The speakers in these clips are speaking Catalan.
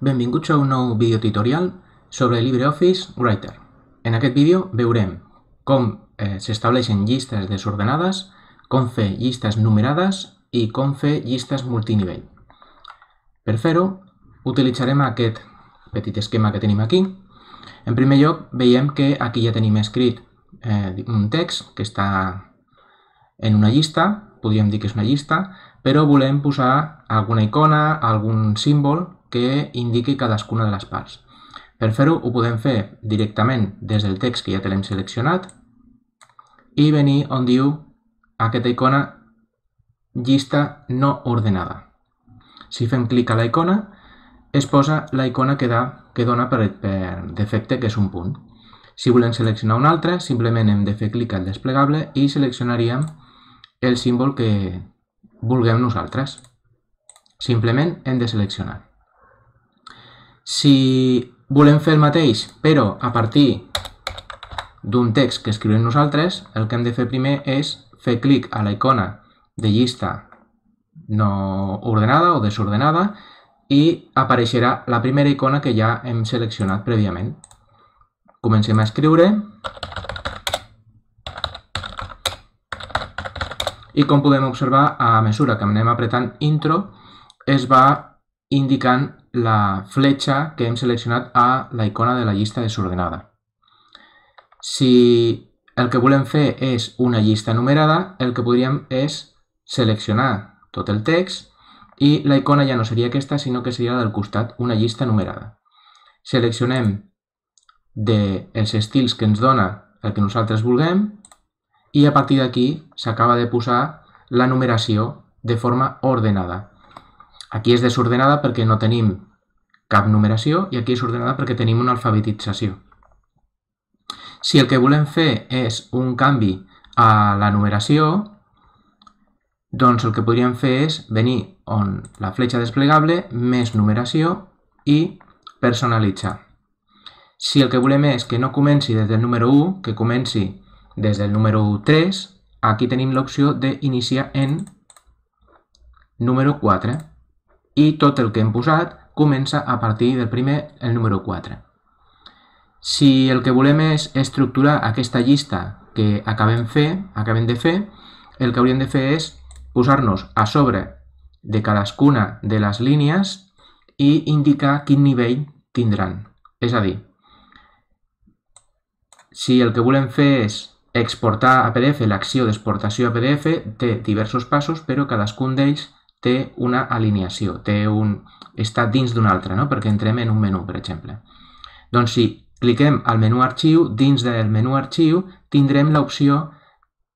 Benvinguts a un nou vídeo tutorial sobre LibreOffice Writer. En aquest vídeo veurem com eh, s'estableixen llistes desordenades, com fer llistes numerades i com fer llistes multinivell. Per fer-ho, utilitzarem aquest petit esquema que tenim aquí. En primer lloc, veiem que aquí ja tenim escrit eh, un text que està en una llista, podríem dir que és una llista, però volem posar alguna icona, algun símbol que indiqui cadascuna de les parts. Per fer-ho, ho podem fer directament des del text que ja tenim seleccionat i venir on diu aquesta icona llista no ordenada. Si fem clic a la icona, es posa la icona que, da, que dona per, per defecte, que és un punt. Si volem seleccionar un altre, simplement hem de fer clic al desplegable i seleccionaríem el símbol que vulguem nosaltres. Simplement hem de seleccionar. Si volem fer el mateix, però a partir d'un text que escrivem nosaltres, el que hem de fer primer és fer clic a la icona de llista no ordenada o desordenada i apareixerà la primera icona que ja hem seleccionat prèviament. Comencem a escriure. I com podem observar, a mesura que anem apretant intro, es va indicant la fletxa que hem seleccionat a la icona de la llista desordenada. Si el que volem fer és una llista numerada, el que podríem és seleccionar tot el text i la icona ja no seria aquesta, sinó que seria del costat, una llista numerada. Seleccionem dels de estils que ens dona el que nosaltres vulguem i a partir d'aquí s'acaba de posar la numeració de forma ordenada. Aquí és desordenada perquè no tenim cap numeració i aquí és ordenada perquè tenim una alfabetització. Si el que volem fer és un canvi a la numeració, doncs el que podríem fer és venir on la fletxa desplegable, més numeració i personalitzar. Si el que volem és que no comenci des del número 1, que comenci des del número 3, aquí tenim l'opció d'iniciar en número 4 i tot el que hem posat comença a partir del primer, el número 4. Si el que volem és estructurar aquesta llista que acabem, fer, acabem de fer, el que hauríem de fer és posar-nos a sobre de cadascuna de les línies i indicar quin nivell tindran. És a dir, si el que volem fer és exportar a PDF, l'acció d'exportació a PDF té diversos passos, però cadascun d'ells té una alineació, té un... està dins d'un altre, no? perquè entrem en un menú, per exemple. Doncs si cliquem al menú arxiu, dins del menú arxiu tindrem l'opció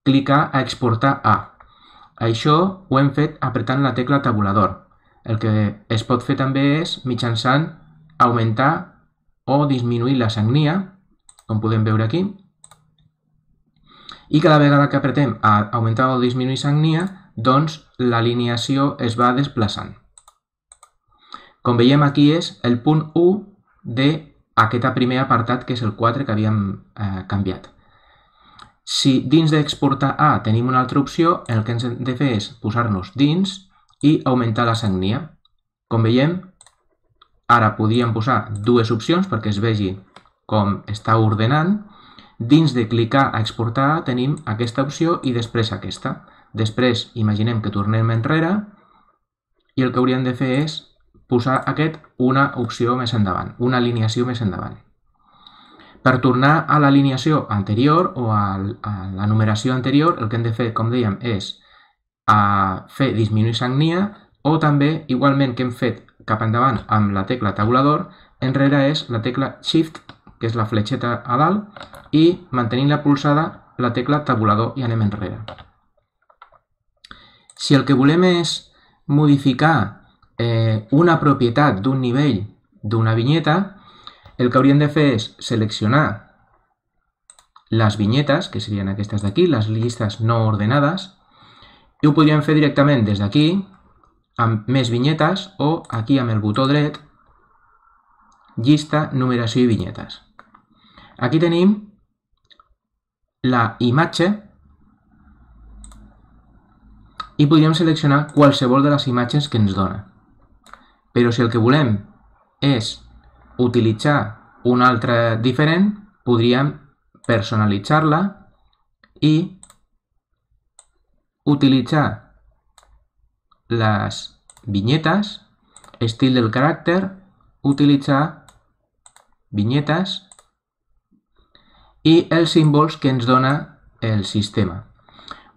clicar a exportar a. Això ho hem fet apretant la tecla tabulador. El que es pot fer també és mitjançant augmentar o disminuir la sagnia, com podem veure aquí. I cada vegada que apretem a augmentar o disminuir sagnia, doncs l'alineació es va desplaçant. Com veiem aquí és el punt 1 d'aquest primer apartat que és el 4 que havíem eh, canviat. Si dins d'exportar A tenim una altra opció, el que ens hem de fer és posar-nos dins i augmentar la sagnia. Com veiem, ara podríem posar dues opcions perquè es vegi com està ordenant. Dins de clicar a exportar tenim aquesta opció i després aquesta. Després, imaginem que tornem enrere i el que hauríem de fer és posar aquest una opció més endavant, una alineació més endavant. Per tornar a l'alineació anterior o a la numeració anterior, el que hem de fer, com dèiem, és a fer disminuir sagnia o també, igualment que hem fet cap endavant amb la tecla tabulador, enrere és la tecla Shift, que és la fletxeta a dalt, i mantenint la pulsada la tecla tabulador i anem enrere. Si el que volem és modificar eh, una propietat d'un nivell d'una vinyeta, el que hauríem de fer és seleccionar les vinyetes, que serien aquestes d'aquí, les llistes no ordenades, i ho podríem fer directament des d'aquí, amb més vinyetes, o aquí amb el botó dret, llista, numeració i vinyetes. Aquí tenim la imatge i podríem seleccionar qualsevol de les imatges que ens dona. Però si el que volem és utilitzar una altra diferent, podríem personalitzar-la i utilitzar les vinyetes, estil del caràcter, utilitzar vinyetes i els símbols que ens dona el sistema.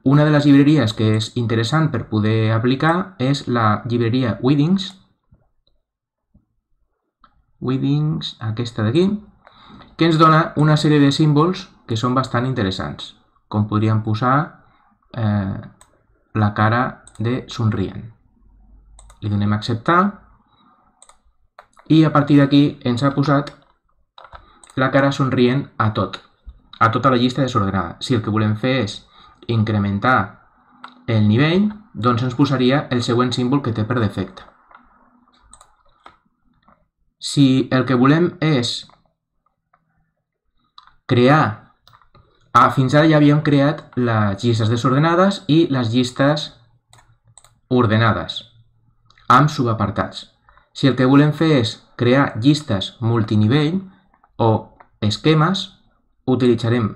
Una de les llibreries que és interessant per poder aplicar és la llibreria Weddings. Weddings, aquesta d'aquí, que ens dona una sèrie de símbols que són bastant interessants, com podríem posar eh, la cara de somrient. Li donem a acceptar i a partir d'aquí ens ha posat la cara somrient a tot, a tota la llista desordenada. Si el que volem fer és incrementar el nivell, doncs ens posaria el següent símbol que té per defecte. Si el que volem és crear... Ah, fins ara ja havíem creat les llistes desordenades i les llistes ordenades, amb subapartats. Si el que volem fer és crear llistes multinivell o esquemes, utilitzarem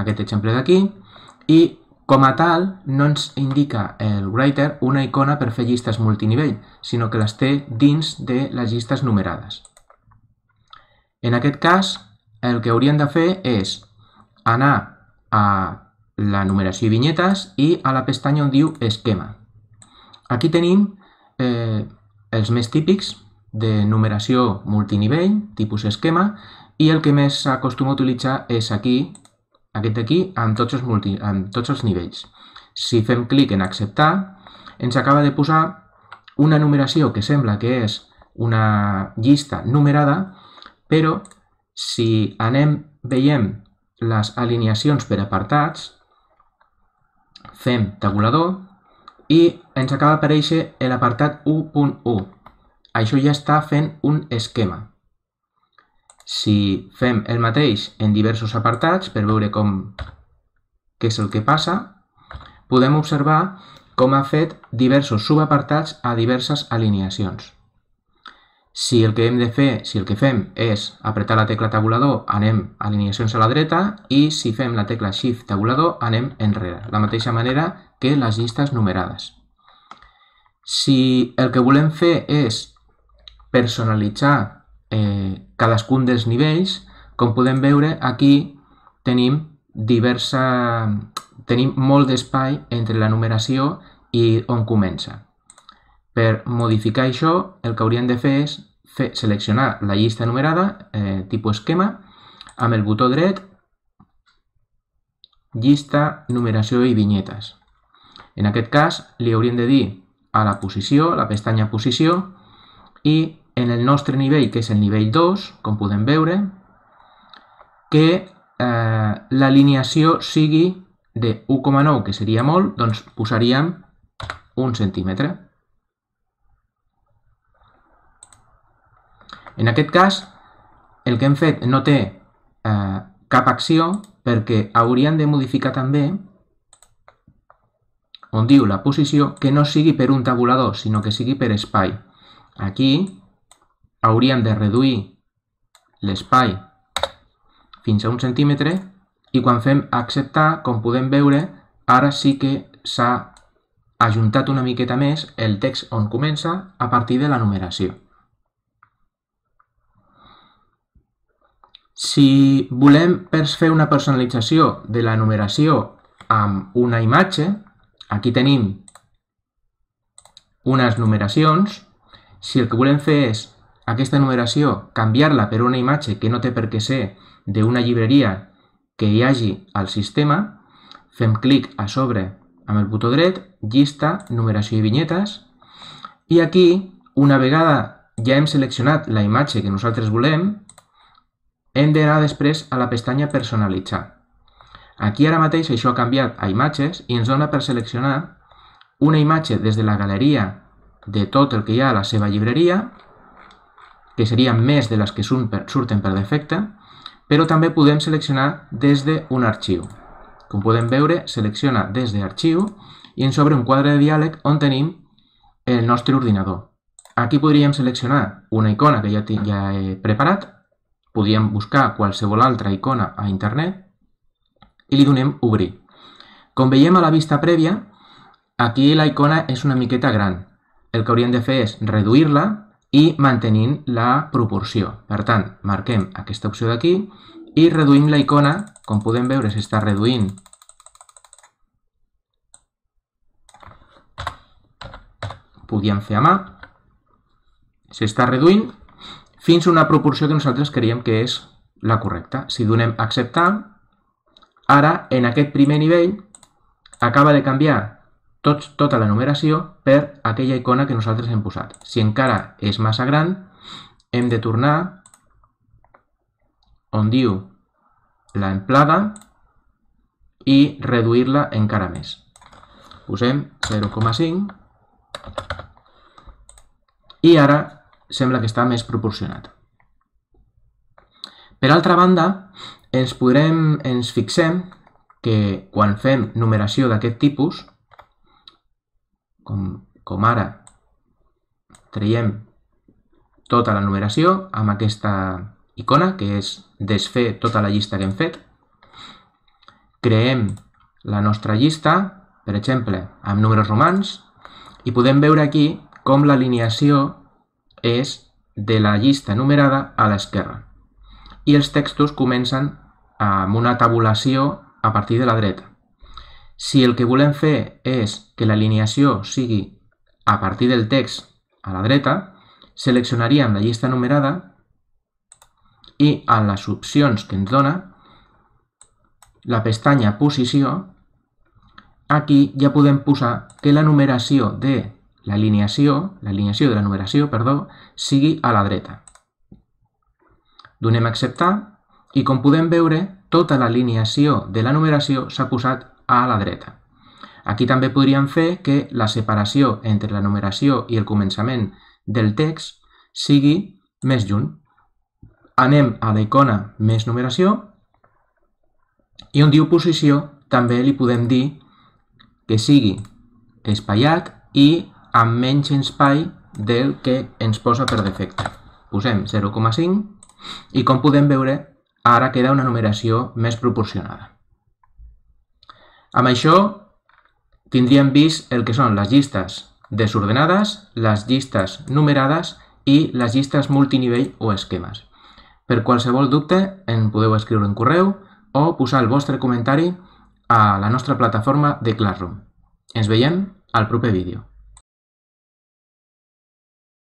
aquest exemple d'aquí, i, com a tal, no ens indica el writer una icona per fer llistes multinivell, sinó que les té dins de les llistes numerades. En aquest cas, el que hauríem de fer és anar a la numeració i vinyetes i a la pestanya on diu esquema. Aquí tenim eh, els més típics de numeració multinivell, tipus esquema, i el que més s'acostuma a utilitzar és aquí, aquest d'aquí, amb, tots els multi, amb tots els nivells. Si fem clic en acceptar, ens acaba de posar una numeració que sembla que és una llista numerada, però si anem veiem les alineacions per apartats, fem tabulador i ens acaba d'aparèixer l'apartat 1.1. Això ja està fent un esquema. Si fem el mateix en diversos apartats per veure com què és el que passa, podem observar com ha fet diversos subapartats a diverses alineacions. Si el que hem de fer, si el que fem és apretar la tecla tabulador, anem a alineacions a la dreta i si fem la tecla Shift tabulador, anem enrere, la mateixa manera que les llistes numerades. Si el que volem fer és personalitzar eh, cadascun dels nivells, com podem veure aquí tenim diversa... tenim molt d'espai entre la numeració i on comença. Per modificar això, el que hauríem de fer és seleccionar la llista numerada, eh, tipus esquema, amb el botó dret, llista, numeració i vinyetes. En aquest cas, li hauríem de dir a la posició, la pestanya posició, i en el nostre nivell, que és el nivell 2, com podem veure, que eh, l'alineació sigui de 1,9, que seria molt, doncs posaríem un centímetre. En aquest cas, el que hem fet no té eh, cap acció perquè hauríem de modificar també on diu la posició que no sigui per un tabulador, sinó que sigui per espai. Aquí hauríem de reduir l'espai fins a un centímetre i quan fem acceptar, com podem veure, ara sí que s'ha ajuntat una miqueta més el text on comença a partir de la numeració. Si volem fer una personalització de la numeració amb una imatge, aquí tenim unes numeracions. Si el que volem fer és aquesta numeració, canviar-la per una imatge que no té per què ser d'una llibreria que hi hagi al sistema, fem clic a sobre amb el botó dret, llista, numeració i vinyetes, i aquí, una vegada ja hem seleccionat la imatge que nosaltres volem, hem d'anar després a la pestanya personalitzar. Aquí ara mateix això ha canviat a imatges i ens dona per seleccionar una imatge des de la galeria de tot el que hi ha a la seva llibreria que serien més de les que surten per defecte, però també podem seleccionar des d'un arxiu. Com podem veure, selecciona des d'arxiu i ens obre un quadre de diàleg on tenim el nostre ordinador. Aquí podríem seleccionar una icona que ja, ja he preparat, podríem buscar qualsevol altra icona a internet i li donem obrir. Com veiem a la vista prèvia, aquí la icona és una miqueta gran. El que hauríem de fer és reduir-la i mantenint la proporció. Per tant, marquem aquesta opció d'aquí i reduïm la icona, com podem veure s'està reduint podíem fer a mà, s'està reduint fins a una proporció que nosaltres creiem que és la correcta. Si donem a acceptar, ara en aquest primer nivell acaba de canviar tot, tota la numeració per aquella icona que nosaltres hem posat. Si encara és massa gran, hem de tornar on diu la amplada i reduir-la encara més. Posem 0,5 i ara sembla que està més proporcionat. Per altra banda, ens, podrem, ens fixem que quan fem numeració d'aquest tipus, com, com ara traiem tota la numeració amb aquesta icona, que és desfer tota la llista que hem fet. Creem la nostra llista, per exemple, amb números romans, i podem veure aquí com l'alineació és de la llista numerada a l'esquerra. I els textos comencen amb una tabulació a partir de la dreta. Si el que volem fer és que l'alineació sigui a partir del text a la dreta, seleccionaríem la llista numerada i a les opcions que ens dona, la pestanya Posició, aquí ja podem posar que la numeració de l'alineació, l'alineació de la numeració, perdó, sigui a la dreta. Donem a acceptar i com podem veure, tota l'alineació de la numeració s'ha posat a la dreta. Aquí també podríem fer que la separació entre la numeració i el començament del text sigui més junt. Anem a la icona més numeració i on diu posició també li podem dir que sigui espaiat i amb menys espai del que ens posa per defecte. Posem 0,5 i com podem veure ara queda una numeració més proporcionada. Amb això tindríem vist el que són les llistes desordenades, les llistes numerades i les llistes multinivell o esquemes. Per qualsevol dubte en podeu escriure un correu o posar el vostre comentari a la nostra plataforma de Classroom. Ens veiem al proper vídeo.